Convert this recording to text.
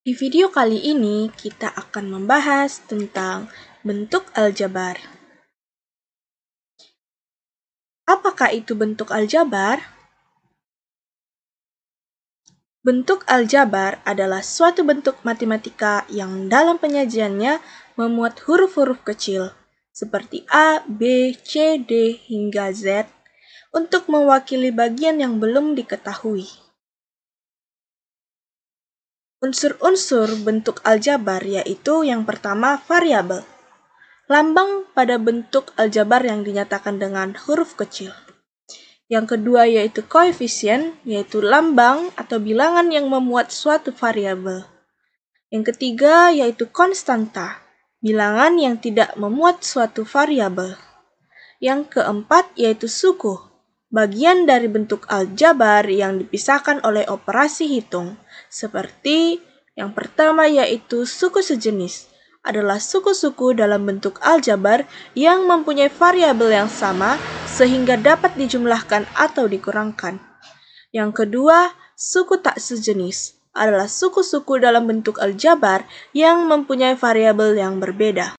Di video kali ini kita akan membahas tentang bentuk aljabar. Apakah itu bentuk aljabar? Bentuk aljabar adalah suatu bentuk matematika yang dalam penyajiannya memuat huruf-huruf kecil seperti A, B, C, D, hingga Z untuk mewakili bagian yang belum diketahui. Unsur-unsur bentuk aljabar yaitu yang pertama variabel. Lambang pada bentuk aljabar yang dinyatakan dengan huruf kecil. Yang kedua yaitu koefisien, yaitu lambang atau bilangan yang memuat suatu variabel. Yang ketiga yaitu konstanta, bilangan yang tidak memuat suatu variabel. Yang keempat yaitu suku, bagian dari bentuk aljabar yang dipisahkan oleh operasi hitung, seperti yang pertama yaitu suku sejenis adalah suku-suku dalam bentuk aljabar yang mempunyai variabel yang sama sehingga dapat dijumlahkan atau dikurangkan. Yang kedua, suku tak sejenis adalah suku-suku dalam bentuk aljabar yang mempunyai variabel yang berbeda.